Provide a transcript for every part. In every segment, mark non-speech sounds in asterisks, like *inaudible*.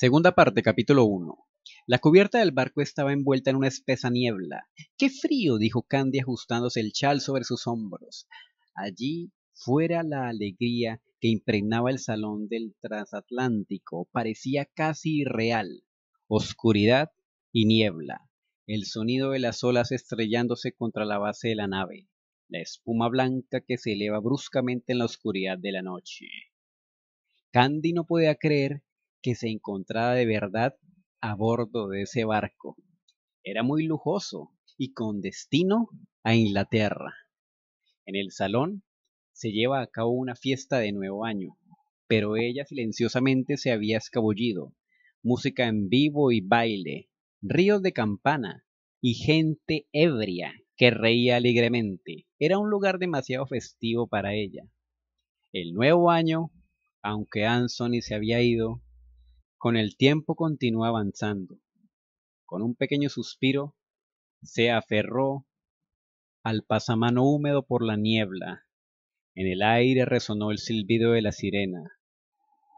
Segunda parte, capítulo 1. La cubierta del barco estaba envuelta en una espesa niebla. ¡Qué frío! dijo Candy ajustándose el chal sobre sus hombros. Allí fuera la alegría que impregnaba el salón del transatlántico parecía casi irreal. Oscuridad y niebla. El sonido de las olas estrellándose contra la base de la nave. La espuma blanca que se eleva bruscamente en la oscuridad de la noche. Candy no podía creer que se encontraba de verdad a bordo de ese barco. Era muy lujoso y con destino a Inglaterra. En el salón se lleva a cabo una fiesta de nuevo año, pero ella silenciosamente se había escabullido. Música en vivo y baile, ríos de campana y gente ebria que reía alegremente. Era un lugar demasiado festivo para ella. El nuevo año, aunque Anthony se había ido, con el tiempo continuó avanzando. Con un pequeño suspiro, se aferró al pasamano húmedo por la niebla. En el aire resonó el silbido de la sirena.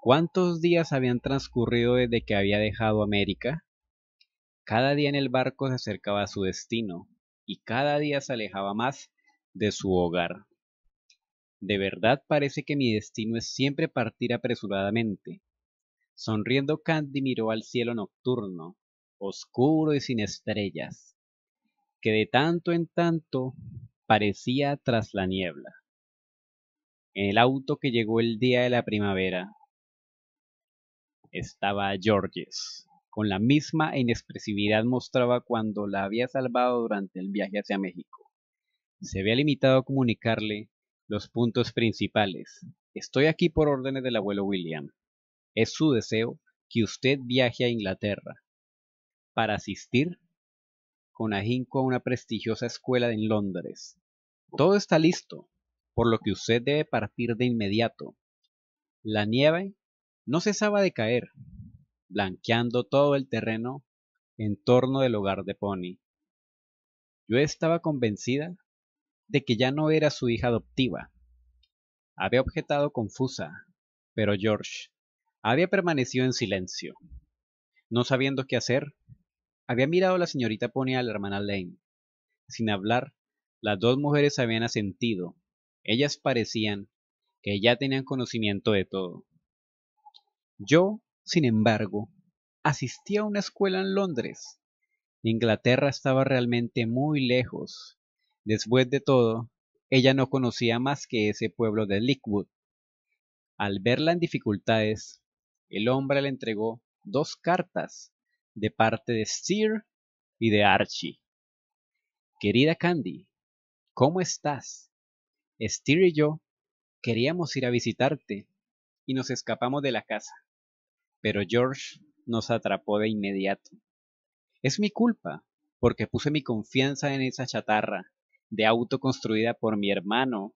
¿Cuántos días habían transcurrido desde que había dejado América? Cada día en el barco se acercaba a su destino y cada día se alejaba más de su hogar. De verdad parece que mi destino es siempre partir apresuradamente, Sonriendo, Candy miró al cielo nocturno, oscuro y sin estrellas, que de tanto en tanto parecía tras la niebla. En el auto que llegó el día de la primavera estaba Georges, con la misma inexpresividad mostraba cuando la había salvado durante el viaje hacia México. Se había limitado a comunicarle los puntos principales. Estoy aquí por órdenes del abuelo William. Es su deseo que usted viaje a Inglaterra para asistir con Ajinco a una prestigiosa escuela en Londres. Todo está listo, por lo que usted debe partir de inmediato. La nieve no cesaba de caer, blanqueando todo el terreno en torno del hogar de Pony. Yo estaba convencida de que ya no era su hija adoptiva. Había objetado confusa, pero George había permanecido en silencio. No sabiendo qué hacer, había mirado a la señorita Pony a la hermana Lane. Sin hablar, las dos mujeres habían asentido. Ellas parecían que ya tenían conocimiento de todo. Yo, sin embargo, asistí a una escuela en Londres. Inglaterra estaba realmente muy lejos. Después de todo, ella no conocía más que ese pueblo de Lickwood. Al verla en dificultades, el hombre le entregó dos cartas de parte de Steer y de Archie. Querida Candy, ¿cómo estás? Steer y yo queríamos ir a visitarte y nos escapamos de la casa, pero George nos atrapó de inmediato. Es mi culpa, porque puse mi confianza en esa chatarra de auto construida por mi hermano.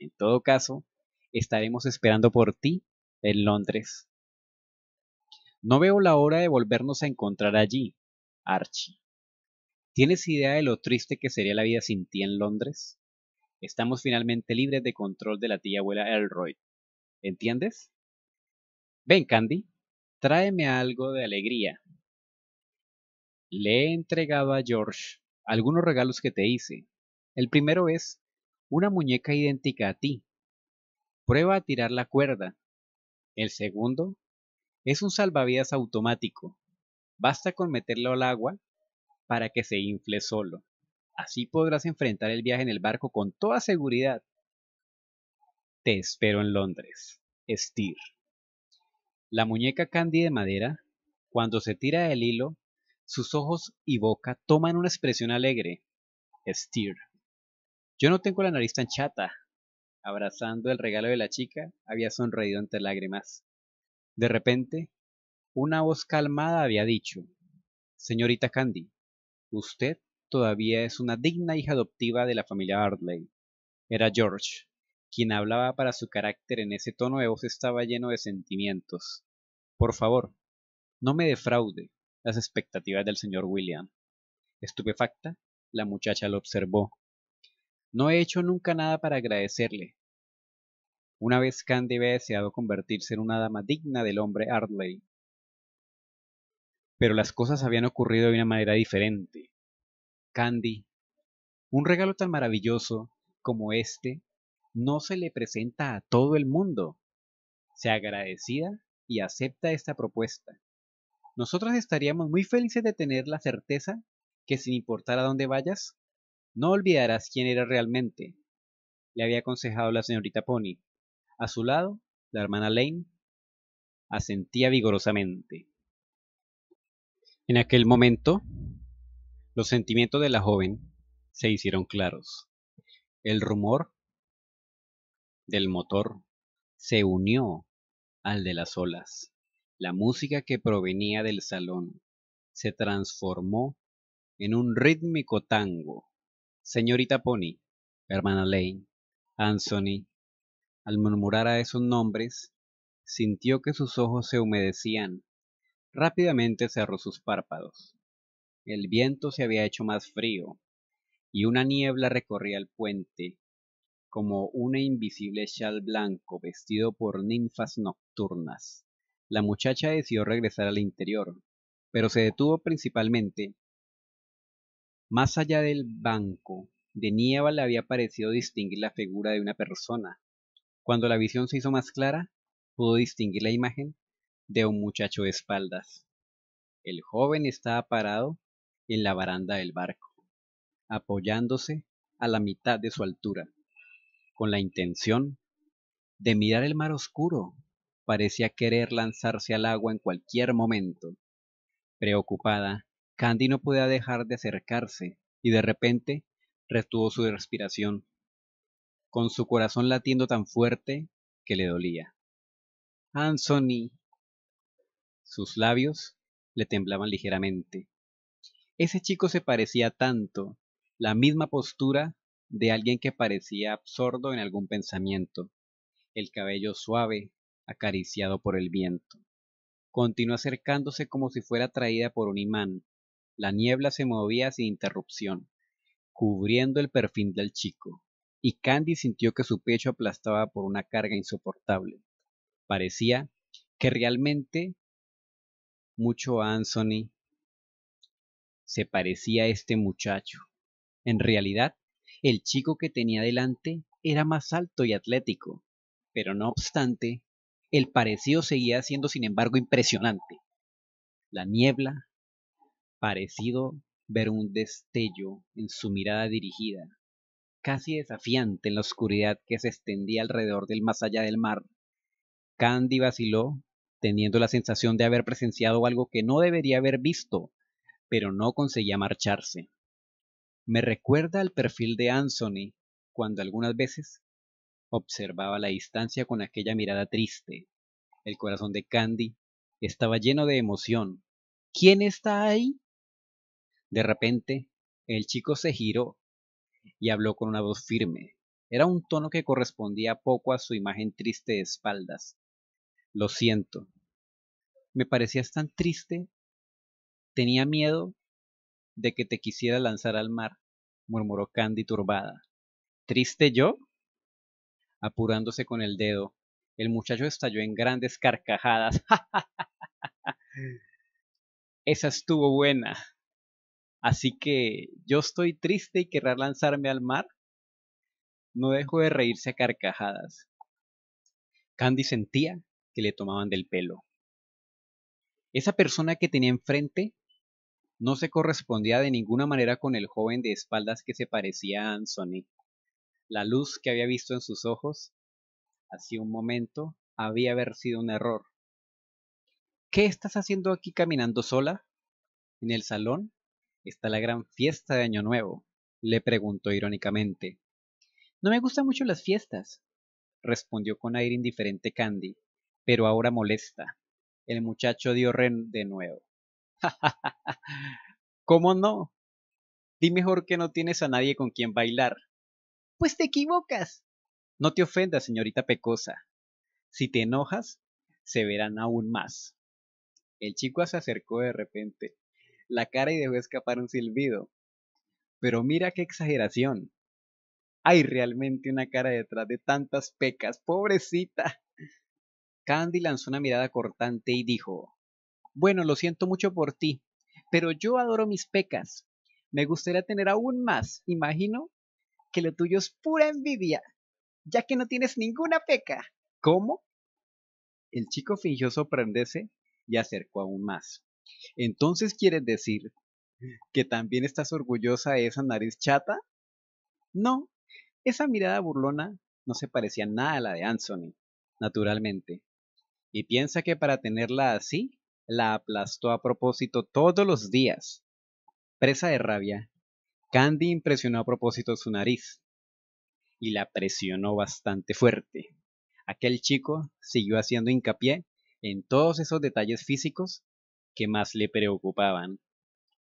En todo caso, estaremos esperando por ti en Londres. No veo la hora de volvernos a encontrar allí, Archie. ¿Tienes idea de lo triste que sería la vida sin ti en Londres? Estamos finalmente libres de control de la tía abuela Elroy. ¿Entiendes? Ven, Candy, tráeme algo de alegría. Le he entregado a George algunos regalos que te hice. El primero es una muñeca idéntica a ti. Prueba a tirar la cuerda. El segundo es un salvavidas automático. Basta con meterlo al agua para que se infle solo. Así podrás enfrentar el viaje en el barco con toda seguridad. Te espero en Londres. Estir La muñeca Candy de madera, cuando se tira del hilo, sus ojos y boca toman una expresión alegre. Estir Yo no tengo la nariz tan chata. Abrazando el regalo de la chica, había sonreído entre lágrimas de repente, una voz calmada había dicho, Señorita Candy, usted todavía es una digna hija adoptiva de la familia Hartley. Era George, quien hablaba para su carácter en ese tono de voz estaba lleno de sentimientos. Por favor, no me defraude las expectativas del señor William. Estupefacta, la muchacha lo observó. No he hecho nunca nada para agradecerle, una vez Candy había deseado convertirse en una dama digna del hombre Ardley. Pero las cosas habían ocurrido de una manera diferente. Candy, un regalo tan maravilloso como este, no se le presenta a todo el mundo. Se agradecida y acepta esta propuesta. Nosotros estaríamos muy felices de tener la certeza que sin importar a dónde vayas, no olvidarás quién era realmente, le había aconsejado la señorita Pony. A su lado, la hermana Lane asentía vigorosamente. En aquel momento, los sentimientos de la joven se hicieron claros. El rumor del motor se unió al de las olas. La música que provenía del salón se transformó en un rítmico tango. Señorita Pony, hermana Lane, Anthony al murmurar a esos nombres, sintió que sus ojos se humedecían. Rápidamente cerró sus párpados. El viento se había hecho más frío, y una niebla recorría el puente, como una invisible chal blanco vestido por ninfas nocturnas. La muchacha decidió regresar al interior, pero se detuvo principalmente. Más allá del banco, de nieva le había parecido distinguir la figura de una persona, cuando la visión se hizo más clara, pudo distinguir la imagen de un muchacho de espaldas. El joven estaba parado en la baranda del barco, apoyándose a la mitad de su altura, con la intención de mirar el mar oscuro. Parecía querer lanzarse al agua en cualquier momento. Preocupada, Candy no podía dejar de acercarse y de repente retuvo su respiración con su corazón latiendo tan fuerte que le dolía. Anthony. Sus labios le temblaban ligeramente. Ese chico se parecía tanto, la misma postura de alguien que parecía absorto en algún pensamiento, el cabello suave, acariciado por el viento. Continuó acercándose como si fuera atraída por un imán. La niebla se movía sin interrupción, cubriendo el perfil del chico y Candy sintió que su pecho aplastaba por una carga insoportable. Parecía que realmente mucho a Anthony se parecía a este muchacho. En realidad, el chico que tenía delante era más alto y atlético, pero no obstante, el parecido seguía siendo sin embargo impresionante. La niebla parecido ver un destello en su mirada dirigida, casi desafiante en la oscuridad que se extendía alrededor del más allá del mar. Candy vaciló, teniendo la sensación de haber presenciado algo que no debería haber visto, pero no conseguía marcharse. Me recuerda al perfil de Anthony, cuando algunas veces observaba la distancia con aquella mirada triste. El corazón de Candy estaba lleno de emoción. ¿Quién está ahí? De repente, el chico se giró y habló con una voz firme. Era un tono que correspondía poco a su imagen triste de espaldas. Lo siento. Me parecías tan triste. Tenía miedo de que te quisiera lanzar al mar, murmuró Candy turbada. ¿Triste yo? Apurándose con el dedo, el muchacho estalló en grandes carcajadas. *laughs* Esa estuvo buena. Así que yo estoy triste y querrá lanzarme al mar. No dejo de reírse a carcajadas. Candy sentía que le tomaban del pelo. Esa persona que tenía enfrente no se correspondía de ninguna manera con el joven de espaldas que se parecía a Anthony. La luz que había visto en sus ojos hacía un momento había haber sido un error. ¿Qué estás haciendo aquí caminando sola? ¿En el salón? está la gran fiesta de Año Nuevo, le preguntó irónicamente. No me gustan mucho las fiestas, respondió con aire indiferente Candy, pero ahora molesta. El muchacho dio ren de nuevo. *laughs* ¿Cómo no? Di mejor que no tienes a nadie con quien bailar. Pues te equivocas. No te ofendas, señorita Pecosa. Si te enojas, se verán aún más. El chico se acercó de repente, la cara y dejó escapar un silbido. Pero mira qué exageración. Hay realmente una cara detrás de tantas pecas, pobrecita. Candy lanzó una mirada cortante y dijo, Bueno, lo siento mucho por ti, pero yo adoro mis pecas. Me gustaría tener aún más. Imagino que lo tuyo es pura envidia, ya que no tienes ninguna peca. ¿Cómo? El chico fingió sorprenderse y acercó aún más. Entonces, ¿quieres decir que también estás orgullosa de esa nariz chata? No, esa mirada burlona no se parecía nada a la de Anthony, naturalmente. Y piensa que para tenerla así, la aplastó a propósito todos los días. Presa de rabia, Candy impresionó a propósito su nariz y la presionó bastante fuerte. Aquel chico siguió haciendo hincapié en todos esos detalles físicos que más le preocupaban.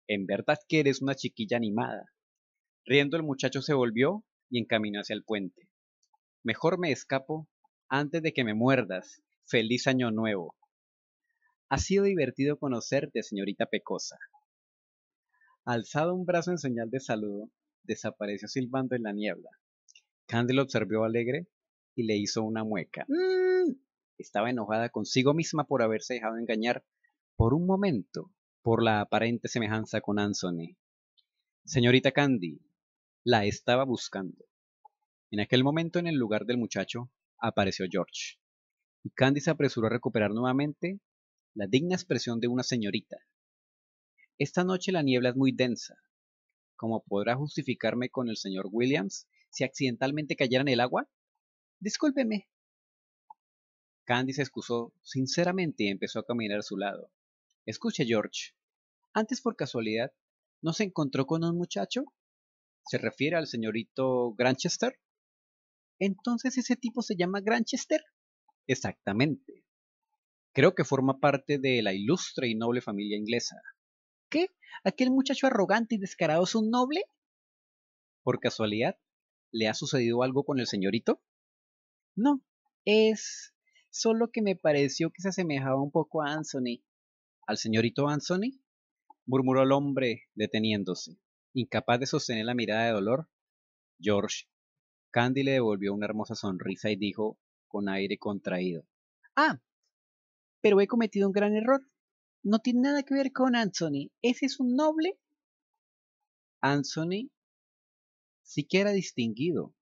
En verdad que eres una chiquilla animada. Riendo el muchacho se volvió y encaminó hacia el puente. Mejor me escapo antes de que me muerdas. Feliz año nuevo. Ha sido divertido conocerte, señorita Pecosa. Alzado un brazo en señal de saludo, desapareció silbando en la niebla. Candy lo observó alegre y le hizo una mueca. Mm, estaba enojada consigo misma por haberse dejado engañar por un momento, por la aparente semejanza con Anthony. Señorita Candy, la estaba buscando. En aquel momento en el lugar del muchacho apareció George, y Candy se apresuró a recuperar nuevamente la digna expresión de una señorita. Esta noche la niebla es muy densa. ¿Cómo podrá justificarme con el señor Williams si accidentalmente cayera en el agua? Discúlpeme. Candy se excusó sinceramente y empezó a caminar a su lado, Escuche, George. Antes, por casualidad, ¿no se encontró con un muchacho? ¿Se refiere al señorito Granchester? Entonces ese tipo se llama Granchester. Exactamente. Creo que forma parte de la ilustre y noble familia inglesa. ¿Qué? ¿Aquel muchacho arrogante y descarado es un noble? ¿Por casualidad le ha sucedido algo con el señorito? No, es solo que me pareció que se asemejaba un poco a Anthony al señorito Anthony? murmuró el hombre deteniéndose. Incapaz de sostener la mirada de dolor, George Candy le devolvió una hermosa sonrisa y dijo con aire contraído. Ah, pero he cometido un gran error. No tiene nada que ver con Anthony. Ese es un noble. Anthony sí que era distinguido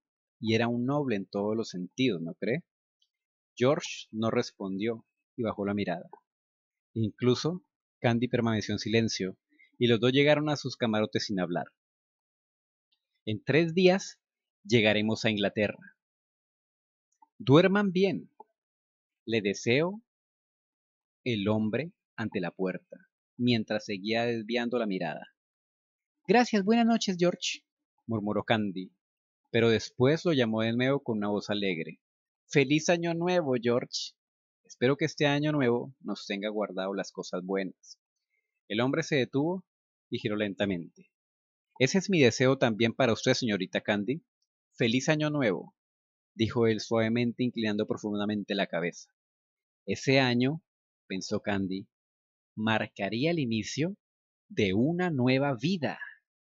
y era un noble en todos los sentidos, ¿no cree? George no respondió y bajó la mirada. Incluso, Candy permaneció en silencio, y los dos llegaron a sus camarotes sin hablar. En tres días llegaremos a Inglaterra. Duerman bien. Le deseo el hombre ante la puerta, mientras seguía desviando la mirada. Gracias, buenas noches, George, murmuró Candy, pero después lo llamó de nuevo con una voz alegre. Feliz año nuevo, George. Espero que este año nuevo nos tenga guardado las cosas buenas. El hombre se detuvo y giró lentamente. Ese es mi deseo también para usted, señorita Candy. Feliz año nuevo, dijo él suavemente, inclinando profundamente la cabeza. Ese año, pensó Candy, marcaría el inicio de una nueva vida.